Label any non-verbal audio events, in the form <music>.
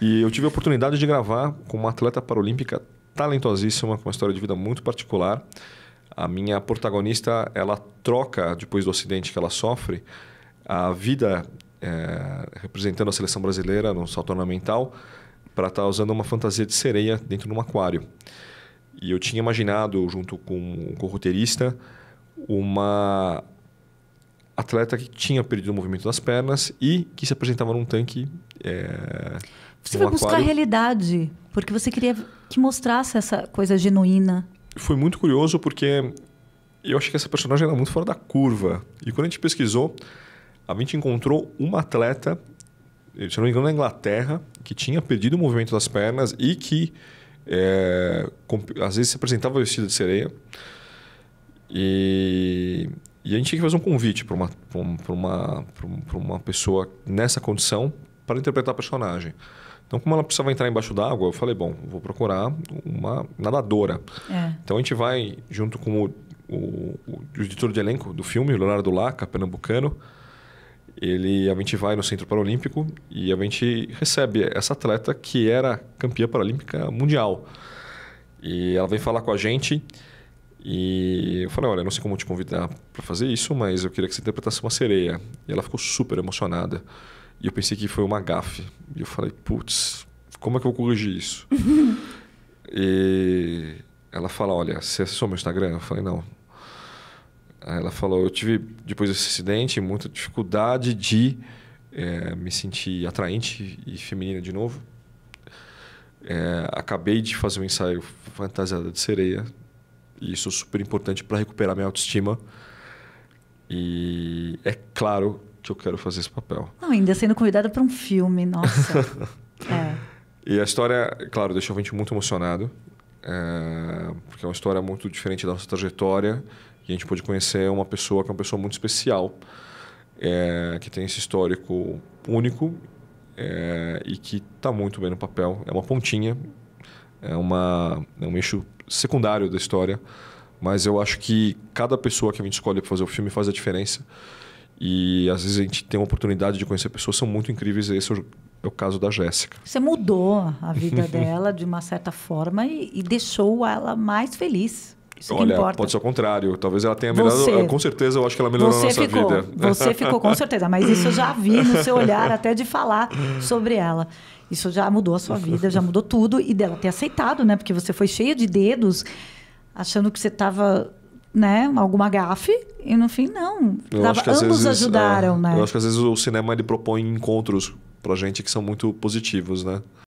E eu tive a oportunidade de gravar com uma atleta paralímpica talentosíssima, com uma história de vida muito particular. A minha protagonista, ela troca, depois do acidente que ela sofre, a vida é, representando a seleção brasileira no salto ornamental para estar tá usando uma fantasia de sereia dentro de um aquário. E eu tinha imaginado, junto com um corroteirista, uma atleta que tinha perdido o movimento das pernas e que se apresentava num tanque é, você foi buscar a realidade, porque você queria que mostrasse essa coisa genuína. Foi muito curioso porque eu achei que essa personagem era é muito fora da curva. E quando a gente pesquisou, a gente encontrou uma atleta, se não me engano, na Inglaterra, que tinha perdido o movimento das pernas e que é, às vezes se apresentava vestida de sereia. E, e a gente tinha que fazer um convite para uma, uma, uma pessoa nessa condição para interpretar a personagem. Então, como ela precisava entrar embaixo d'água, eu falei, bom, vou procurar uma nadadora. É. Então, a gente vai, junto com o, o, o, editor de elenco do filme, Leonardo Laca, pernambucano, ele, a gente vai no Centro Paralímpico e a gente recebe essa atleta que era campeã paralímpica mundial. E ela vem falar com a gente e eu falei, olha, não sei como te convidar para fazer isso, mas eu queria que você interpretasse uma sereia. E ela ficou super emocionada. E eu pensei que foi uma gafe. E eu falei, putz, como é que eu corrigi isso? <laughs> e ela fala, olha, você acessou meu Instagram? Eu falei, não. Aí ela falou, eu tive, depois desse acidente, muita dificuldade de é, me sentir atraente e feminina de novo. É, acabei de fazer um ensaio fantasiada de sereia. E isso é super importante para recuperar minha autoestima. E é claro que eu quero fazer esse papel. Não, ainda sendo convidada para um filme, nossa. <laughs> é. E a história, claro, deixou a gente muito emocionado, é, porque é uma história muito diferente da nossa trajetória e a gente pôde conhecer uma pessoa que é uma pessoa muito especial, é, que tem esse histórico único é, e que está muito bem no papel. É uma pontinha, é, uma, é um eixo secundário da história, mas eu acho que cada pessoa que a gente escolhe para fazer o filme faz a diferença. E às vezes a gente tem uma oportunidade de conhecer pessoas que são muito incríveis. Esse é, é o, caso da Jéssica. Você mudou a vida <laughs> dela de uma certa forma e, e deixou ela mais feliz. Isso Olha, pode ser o contrário. Talvez ela tenha melhorado. Você, é, com certeza, eu acho que ela melhorou a nossa ficou, vida. Você <laughs> ficou, com certeza. Mas isso eu já vi no seu olhar, até de falar sobre ela. Isso já mudou a sua vida, já mudou tudo. E dela ter aceitado, né? Porque você foi cheia de dedos, achando que você estava, né? Alguma gafe. E no fim, não. Eu Dava, ambos vezes, ajudaram, é, né? Eu acho que às vezes o cinema ele propõe encontros pra gente que são muito positivos, né?